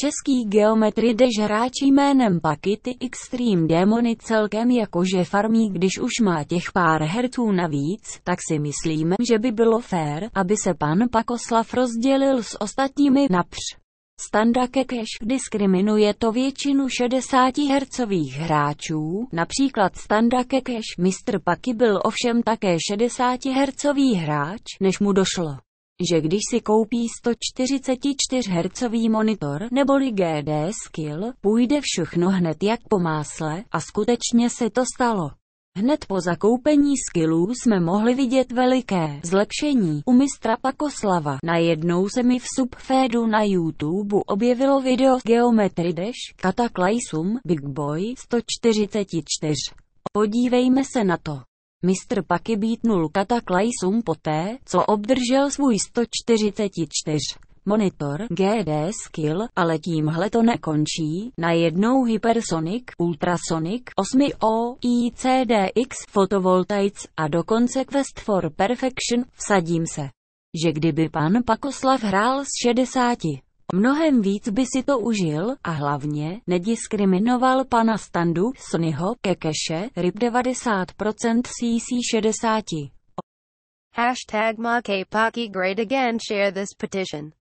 Český geometry dež hráč jménem Pakity Extreme Demony celkem jakože farmí když už má těch pár herců navíc, tak si myslíme, že by bylo fér, aby se pan Pakoslav rozdělil s ostatními např. Standa Kekeš diskriminuje to většinu 60 hercových hráčů, například Standa Kekeš, mistr Paky byl ovšem také 60 hercový hráč, než mu došlo že když si koupí 144Hz monitor neboli GD Skill, půjde všechno hned jak po másle, a skutečně se to stalo. Hned po zakoupení skillů jsme mohli vidět veliké zlepšení u mistra Pakoslava. Najednou se mi v subfédu na YouTube objevilo video Geometry Dash, Cataclysm, Big Boy 144. Podívejme se na to. Mistr Paky bítnul Kata Klajsum poté, co obdržel svůj 144 monitor GD Skill, ale tímhle to nekončí, Na jednou Hypersonic, Ultrasonic, 8O, ICDX, Photovoltaics a dokonce Quest for Perfection, vsadím se, že kdyby pan Pakoslav hrál z 60 Mnohem víc by si to užil a hlavně nediskriminoval pana Standu, Sonyho, Kekeše, RIP 90% CC 60. Hashtag Ma great again share this petition.